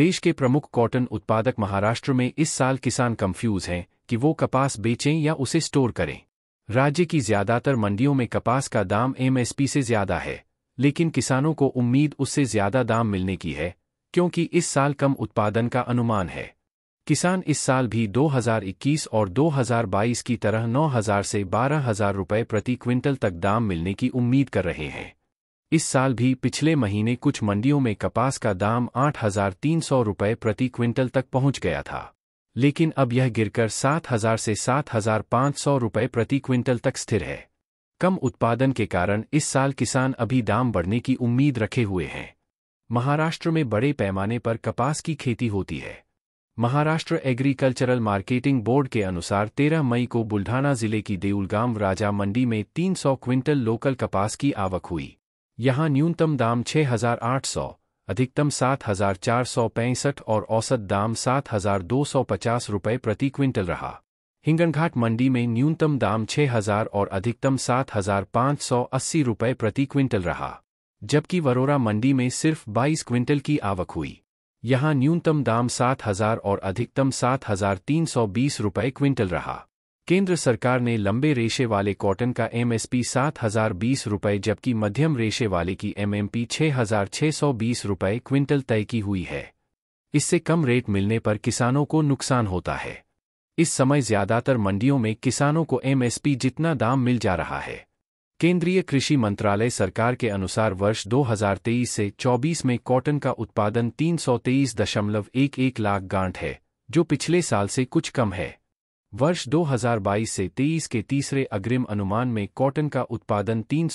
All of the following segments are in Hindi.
देश के प्रमुख कॉटन उत्पादक महाराष्ट्र में इस साल किसान कंफ्यूज हैं कि वो कपास बेचें या उसे स्टोर करें राज्य की ज्यादातर मंडियों में कपास का दाम एमएसपी से ज्यादा है लेकिन किसानों को उम्मीद उससे ज्यादा दाम मिलने की है क्योंकि इस साल कम उत्पादन का अनुमान है किसान इस साल भी 2021 और 2022 की तरह 9000 से 12000 रुपये प्रति क्विंटल तक दाम मिलने की उम्मीद कर रहे हैं इस साल भी पिछले महीने कुछ मंडियों में कपास का दाम आठ हजार तीन सौ रुपये प्रति क्विंटल तक पहुंच गया था लेकिन अब यह गिरकर सात हजार से सात हजार पाँच सौ रुपये प्रति क्विंटल तक स्थिर है कम उत्पादन के कारण इस साल किसान अभी दाम बढ़ने की उम्मीद रखे हुए हैं महाराष्ट्र में बड़े पैमाने पर कपास की खेती होती है महाराष्ट्र एग्रीकल्चरल मार्केटिंग बोर्ड के अनुसार 13 मई को बुल्ढाना जिले की देउलगाम राजा मंडी में 300 क्विंटल लोकल कपास की आवक हुई यहाँ न्यूनतम दाम 6,800, अधिकतम सात और औसत दाम सात रुपये प्रति क्विंटल रहा हिंगनघाट मंडी में न्यूनतम दाम 6,000 और अधिकतम सात रुपये प्रति क्विंटल रहा जबकि वरोरा मंडी में सिर्फ 22 क्विंटल की आवक हुई यहाँ न्यूनतम दाम 7,000 और अधिकतम सात रुपये क्विंटल रहा केंद्र सरकार ने लंबे रेशे वाले कॉटन का एमएसपी सात हजार बीस रुपये जबकि मध्यम रेशे वाले की एमएमपी छह हजार छह सौ बीस रुपये क्विंटल तय की हुई है इससे कम रेट मिलने पर किसानों को नुकसान होता है इस समय ज्यादातर मंडियों में किसानों को एमएसपी जितना दाम मिल जा रहा है केंद्रीय कृषि मंत्रालय सरकार के अनुसार वर्ष 2023 से 24 में कॉटन का उत्पादन तीन लाख गांठ है जो पिछले साल से कुछ कम है वर्ष 2022 से 23 के तीसरे अग्रिम अनुमान में कॉटन का उत्पादन तीन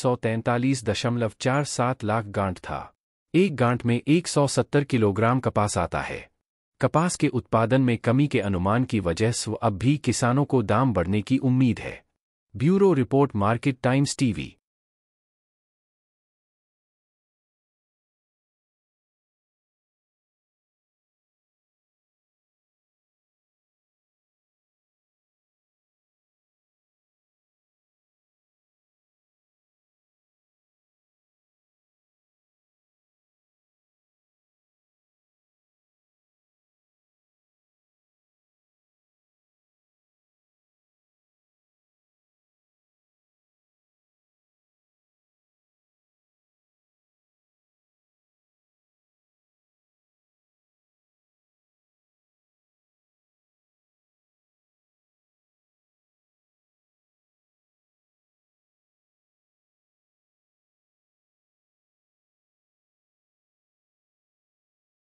लाख गांठ था एक गांठ में 170 किलोग्राम कपास आता है कपास के उत्पादन में कमी के अनुमान की वजह से अब भी किसानों को दाम बढ़ने की उम्मीद है bureau report Market Times TV